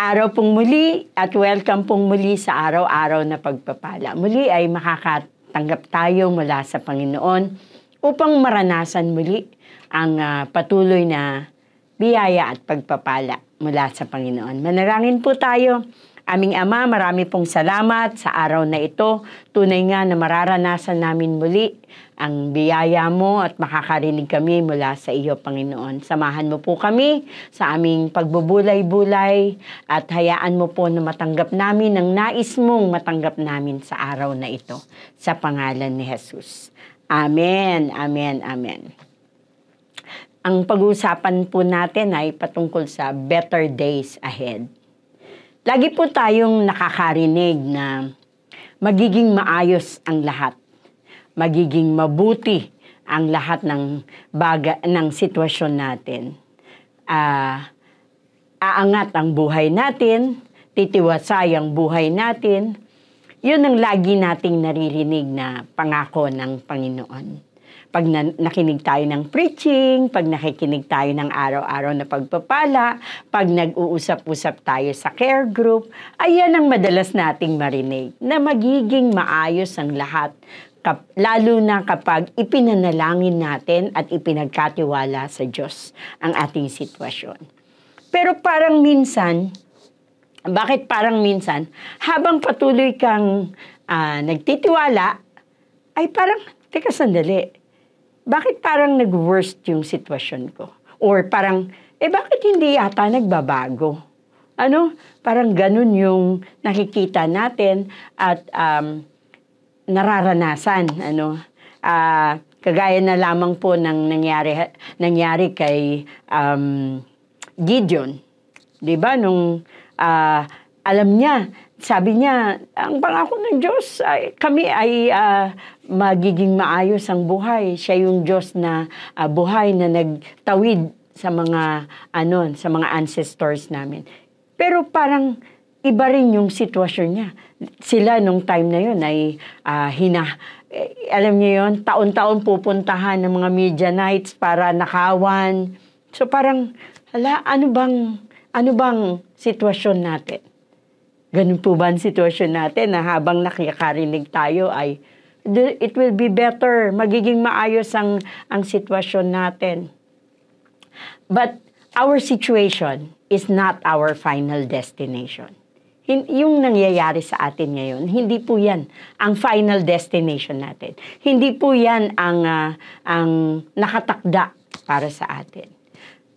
Araw pong muli at welcome pong muli sa araw-araw na pagpapala. Muli ay makakatanggap tayo mula sa Panginoon upang maranasan muli ang uh, patuloy na biyaya at pagpapala mula sa Panginoon. Manarangin po tayo. Aming Ama, marami pong salamat sa araw na ito. Tunay nga na mararanasan namin muli ang biyaya mo at makakarinig kami mula sa iyo, Panginoon. Samahan mo po kami sa aming pagbubulay-bulay at hayaan mo po na matanggap namin ang nais mong matanggap namin sa araw na ito. Sa pangalan ni Jesus. Amen, amen, amen. Ang pag-uusapan po natin ay patungkol sa better days ahead. Lagi po tayong nakakarinig na magiging maayos ang lahat magiging mabuti ang lahat ng baga ng sitwasyon natin. Uh, aangat ang buhay natin, titiwasay ang buhay natin. 'Yun ang lagi nating naririnig na pangako ng Panginoon. Pag na, nakinig tayo ng preaching, pag nakikinig tayo ng araw-araw na pagpapala, pag nag-uusap-usap tayo sa care group, ayan ang madalas nating marinig na magiging maayos ang lahat kap, lalo na kapag ipinanalangin natin at ipinagkatiwala sa Diyos ang ating sitwasyon. Pero parang minsan, bakit parang minsan, habang patuloy kang uh, nagtitiwala, ay parang, teka sandali, bakit parang nag-worst yung sitwasyon ko? Or parang, eh bakit hindi yata nagbabago? Ano? Parang ganun yung nakikita natin at um, nararanasan ano uh, kagaya na lamang po ng nangyari nangyari kay um, Gideon 'di ba nung uh, alam niya sabi niya ang pangako ng Diyos ay, kami ay uh, magiging maayos ang buhay siya yung Diyos na uh, buhay na nagtawid sa mga ano sa mga ancestors namin pero parang iba rin yung sitwasyon niya. Sila nung time na yun ay uh, hina, eh, alam niyo yun, taon-taon pupuntahan ng mga media nights para nakawan. So parang, hala, ano bang, ano bang sitwasyon natin? Ganun po ba ang sitwasyon natin na habang nakikarinig tayo ay it will be better, magiging maayos ang, ang sitwasyon natin. But our situation is not our final destination yung nangyayari sa atin ngayon, hindi po 'yan ang final destination natin. Hindi po 'yan ang uh, ang nakatakda para sa atin.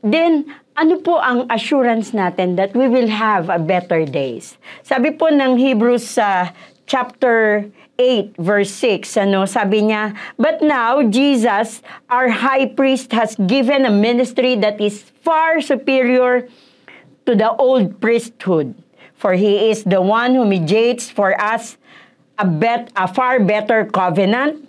Then ano po ang assurance natin that we will have a better days? Sabi po ng Hebrews sa uh, chapter 8 verse 6 ano sabi niya but now Jesus our high priest has given a ministry that is far superior to the old priesthood for he is the one who mediates for us a, bet, a far better covenant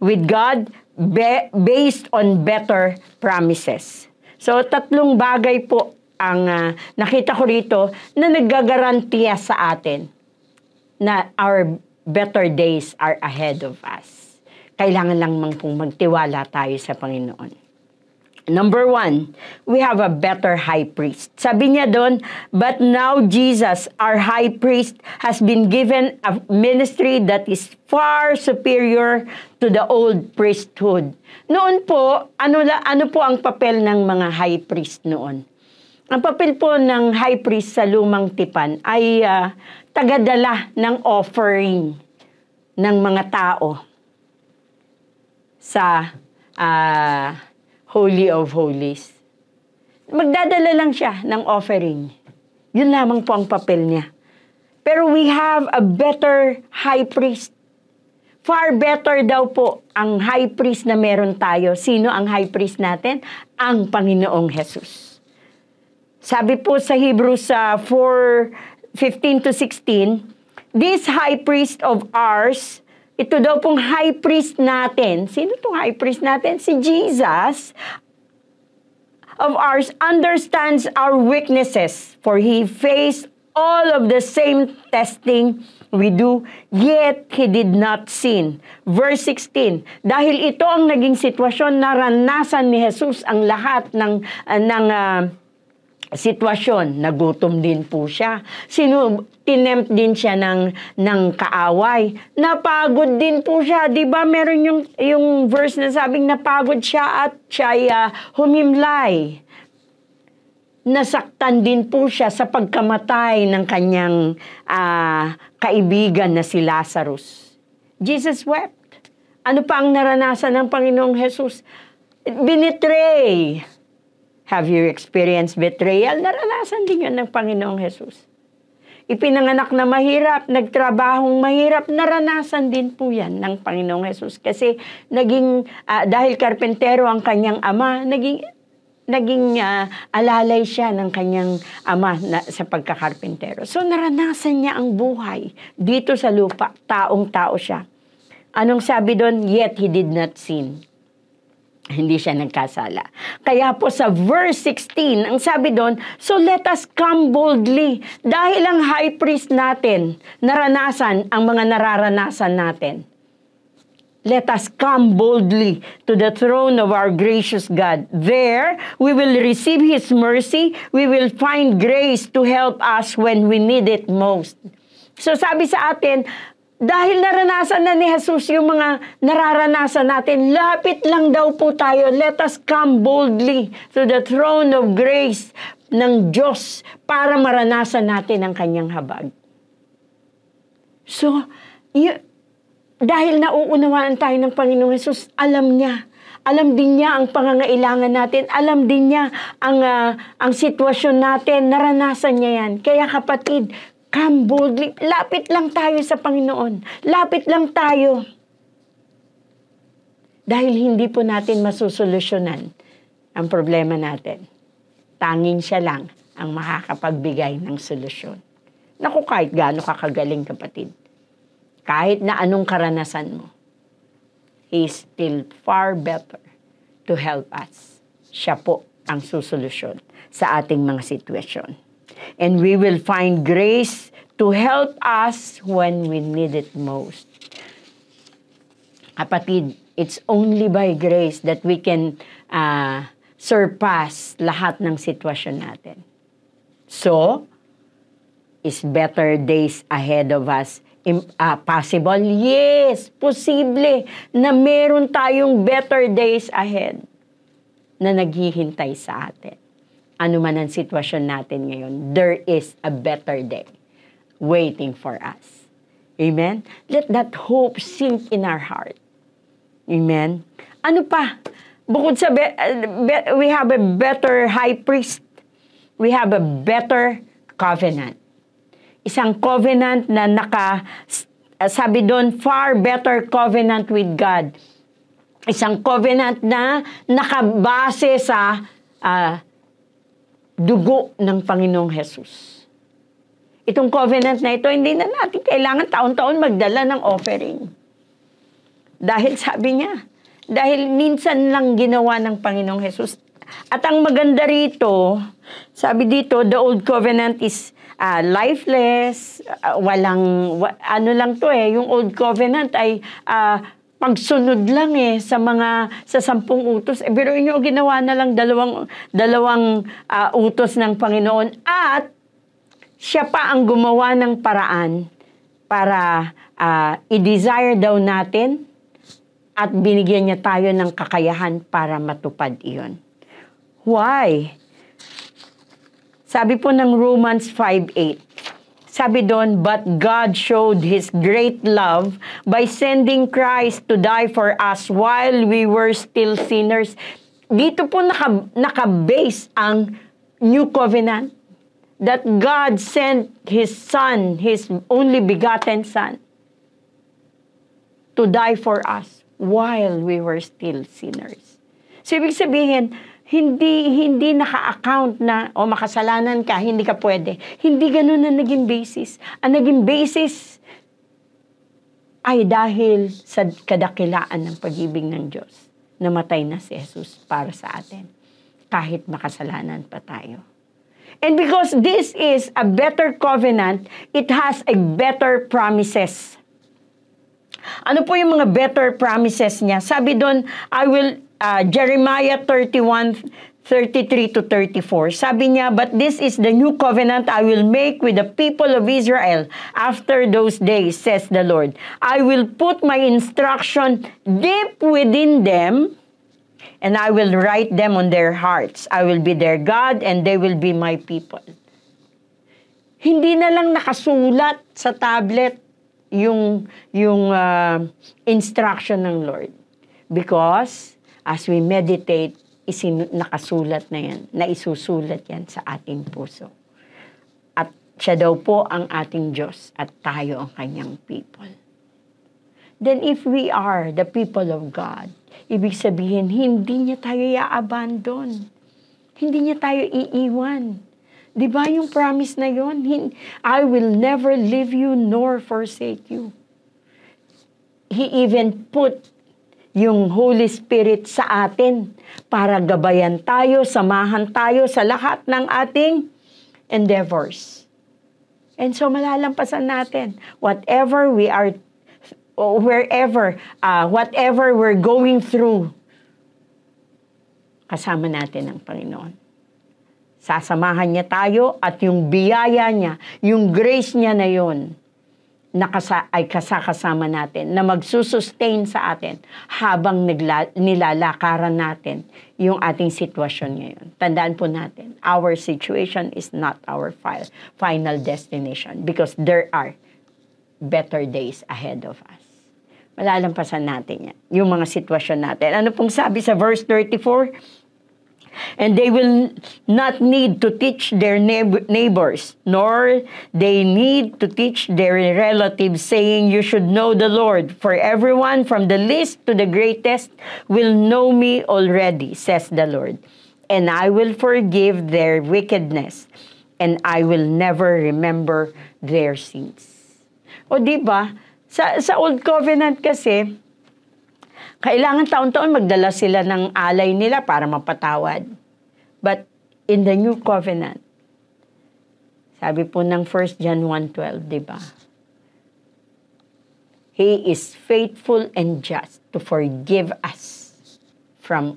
with God be, based on better promises. So tatlong bagay po ang uh, nakita ko rito na naggagarantiya sa atin na our better days are ahead of us. Kailangan lang mang pong magtiwala tayo sa Panginoon. Number one, we have a better high priest. Sabi niya doon, but now Jesus, our high priest, has been given a ministry that is far superior to the old priesthood. Noon po, ano, ano po ang papel ng mga high priest noon? Ang papel po ng high priest sa lumang tipan ay uh, tagadala ng offering ng mga tao sa uh, Holy of Holies. Magdadala lang siya ng offering. Yun lamang po ang papel niya. Pero we have a better high priest. Far better daw po ang high priest na meron tayo. Sino ang high priest natin? Ang Panginoong Jesus. Sabi po sa Hebrews uh, 4, 15 to 16, This high priest of ours ito daw pong high priest natin. Sino tong high priest natin? Si Jesus of ours understands our weaknesses for he faced all of the same testing we do, yet he did not sin. Verse 16, dahil ito ang naging sitwasyon naranasan ni Jesus ang lahat ng, uh, ng uh, sitwasyon, nagutom din po siya. Sino, tinempt din siya ng, ng kaaway. Napagod din po siya. Di ba meron yung, yung verse na sabing napagod siya at siya uh, ah, humimlay. Nasaktan din po siya sa pagkamatay ng kanyang uh, kaibigan na si Lazarus. Jesus wept. Ano pa ang naranasan ng Panginoong Jesus? Binitray Have you experienced betrayal? Naranasan din yun ng Panginoong Jesus. Ipinanganak na mahirap, nagtrabahong mahirap, naranasan din po yan ng Panginoong Jesus. Kasi naging, uh, dahil karpentero ang kanyang ama, naging naging uh, alalay siya ng kanyang ama na, sa pagkakarpentero. So naranasan niya ang buhay dito sa lupa. Taong-tao siya. Anong sabi doon? Yet he did not sin hindi siya nagkasala. Kaya po sa verse 16, ang sabi doon, So let us come boldly, dahil ang high priest natin, naranasan ang mga nararanasan natin. Let us come boldly to the throne of our gracious God. There, we will receive His mercy. We will find grace to help us when we need it most. So sabi sa atin, dahil naranasan na ni Jesus yung mga nararanasan natin, lapit lang daw po tayo. Let us come boldly to the throne of grace ng Diyos para maranasan natin ang kanyang habag. So, y- dahil nauunawaan tayo ng Panginoong Jesus, alam niya alam din niya ang pangangailangan natin. Alam din niya ang, uh, ang sitwasyon natin. Naranasan niya yan. Kaya kapatid, Come boldly. Lapit lang tayo sa Panginoon. Lapit lang tayo. Dahil hindi po natin masusolusyonan ang problema natin. Tanging siya lang ang makakapagbigay ng solusyon. Naku, kahit gaano kakagaling kapatid. Kahit na anong karanasan mo. He is still far better to help us. Siya po ang susolusyon sa ating mga sitwasyon and we will find grace to help us when we need it most. Kapatid, it's only by grace that we can uh, surpass lahat ng sitwasyon natin. So, is better days ahead of us Im, uh, possible? Yes, posible na meron tayong better days ahead na naghihintay sa atin anuman ang sitwasyon natin ngayon, there is a better day waiting for us. Amen? Let that hope sink in our heart. Amen? Ano pa? Bukod sa, be, uh, be, we have a better high priest. We have a better covenant. Isang covenant na naka, uh, sabi doon, far better covenant with God. Isang covenant na nakabase sa uh, dugo ng Panginoong Jesus. Itong covenant na ito, hindi na natin kailangan taon-taon magdala ng offering. Dahil sabi niya, dahil minsan lang ginawa ng Panginoong Jesus. At ang maganda rito, sabi dito, the old covenant is uh, lifeless, uh, walang, wa, ano lang to eh, yung old covenant ay uh, pagsunod lang eh sa mga sa sampung utos. Eh, pero inyo ginawa na lang dalawang dalawang uh, utos ng Panginoon at siya pa ang gumawa ng paraan para uh, i-desire daw natin at binigyan niya tayo ng kakayahan para matupad iyon. Why? Sabi po ng Romans 5.8, sabi doon, but God showed His great love by sending Christ to die for us while we were still sinners. Dito po naka, naka-base ang New Covenant that God sent His Son, His only begotten Son, to die for us while we were still sinners. So, ibig sabihin, hindi hindi naka-account na o makasalanan ka, hindi ka pwede. Hindi ganoon ang naging basis. Ang naging basis ay dahil sa kadakilaan ng pag-ibig ng Diyos. Namatay na si Jesus para sa atin. Kahit makasalanan pa tayo. And because this is a better covenant, it has a better promises. Ano po yung mga better promises niya? Sabi doon, I will uh, Jeremiah 31, 33 to 34. Sabi niya, But this is the new covenant I will make with the people of Israel after those days, says the Lord. I will put my instruction deep within them, and I will write them on their hearts. I will be their God, and they will be my people. Hindi na lang nakasulat sa tablet yung, yung uh, instruction ng Lord. Because as we meditate, isin nakasulat na yan, naisusulat yan sa ating puso. At siya daw po ang ating Diyos at tayo ang kanyang people. Then if we are the people of God, ibig sabihin, hindi niya tayo i-abandon. Hindi niya tayo iiwan. Di ba yung promise na yon? I will never leave you nor forsake you. He even put yung Holy Spirit sa atin para gabayan tayo, samahan tayo sa lahat ng ating endeavors. And so malalampasan natin whatever we are oh, wherever uh, whatever we're going through kasama natin ang Panginoon. Sasamahan niya tayo at yung biyaya niya, yung grace niya na yon na kasa, ay kasakasama natin, na magsusustain sa atin habang nagla, nilalakaran natin yung ating sitwasyon ngayon. Tandaan po natin, our situation is not our file, final destination because there are better days ahead of us. Malalampasan natin yan, yung mga sitwasyon natin. Ano pong sabi sa verse 34? and they will not need to teach their neighbors, nor they need to teach their relatives, saying, You should know the Lord, for everyone from the least to the greatest will know me already, says the Lord. And I will forgive their wickedness, and I will never remember their sins. O di ba? Sa, sa Old Covenant kasi, kailangan taon-taon magdala sila ng alay nila para mapatawad. But in the new covenant, sabi po ng 1 John 1.12, di ba? He is faithful and just to forgive us from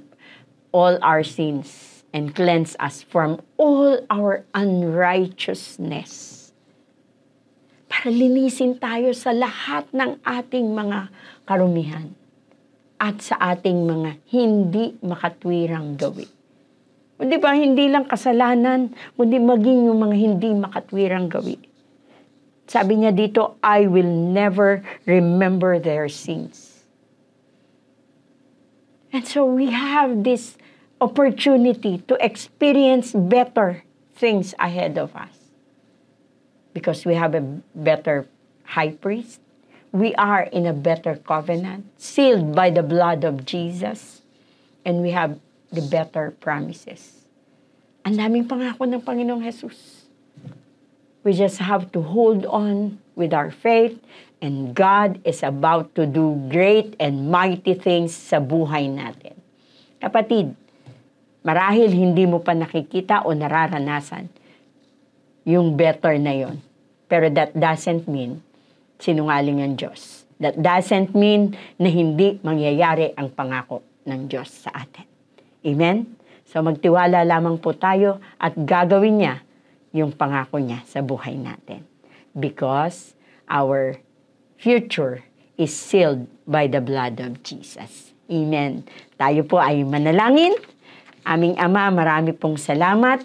all our sins and cleanse us from all our unrighteousness para linisin tayo sa lahat ng ating mga karumihan at sa ating mga hindi makatwirang gawi. Hindi ba, hindi lang kasalanan, kundi maging yung mga hindi makatwirang gawi. Sabi niya dito, I will never remember their sins. And so we have this opportunity to experience better things ahead of us because we have a better high priest we are in a better covenant, sealed by the blood of Jesus, and we have the better promises. Ang daming pangako ng Panginoong Jesus. We just have to hold on with our faith, and God is about to do great and mighty things sa buhay natin. Kapatid, marahil hindi mo pa nakikita o nararanasan yung better na yon. Pero that doesn't mean sinungaling ng Diyos. That doesn't mean na hindi mangyayari ang pangako ng Diyos sa atin. Amen? So magtiwala lamang po tayo at gagawin niya yung pangako niya sa buhay natin. Because our future is sealed by the blood of Jesus. Amen. Tayo po ay manalangin. Aming Ama, marami pong salamat.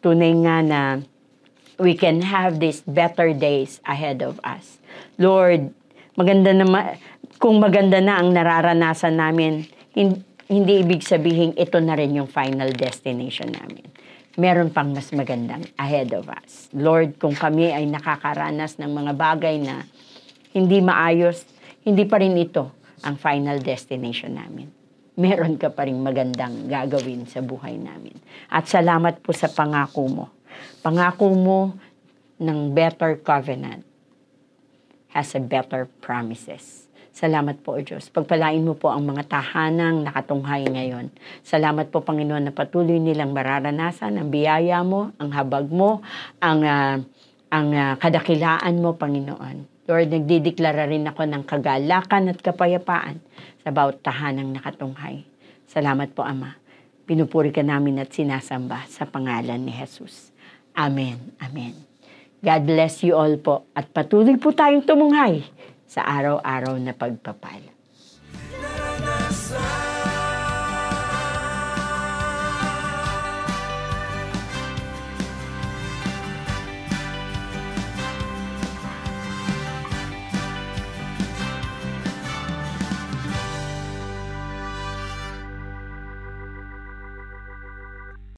Tunay nga na we can have these better days ahead of us. Lord, maganda na ma- kung maganda na ang nararanasan namin, hindi ibig sabihin ito na rin yung final destination namin. Meron pang mas magandang ahead of us. Lord, kung kami ay nakakaranas ng mga bagay na hindi maayos, hindi pa rin ito ang final destination namin. Meron ka pa rin magandang gagawin sa buhay namin. At salamat po sa pangako mo Pangako mo ng better covenant has a better promises. Salamat po, O Diyos. Pagpalain mo po ang mga tahanang nakatunghay ngayon. Salamat po, Panginoon, na patuloy nilang mararanasan ang biyaya mo, ang habag mo, ang, uh, ang uh, kadakilaan mo, Panginoon. Lord, nagdideklara rin ako ng kagalakan at kapayapaan sa bawat tahanang nakatunghay. Salamat po, Ama. Pinupuri ka namin at sinasamba sa pangalan ni Jesus. Amen. Amen. God bless you all po at patuloy po tayong tumunghay sa araw-araw na pagpapala.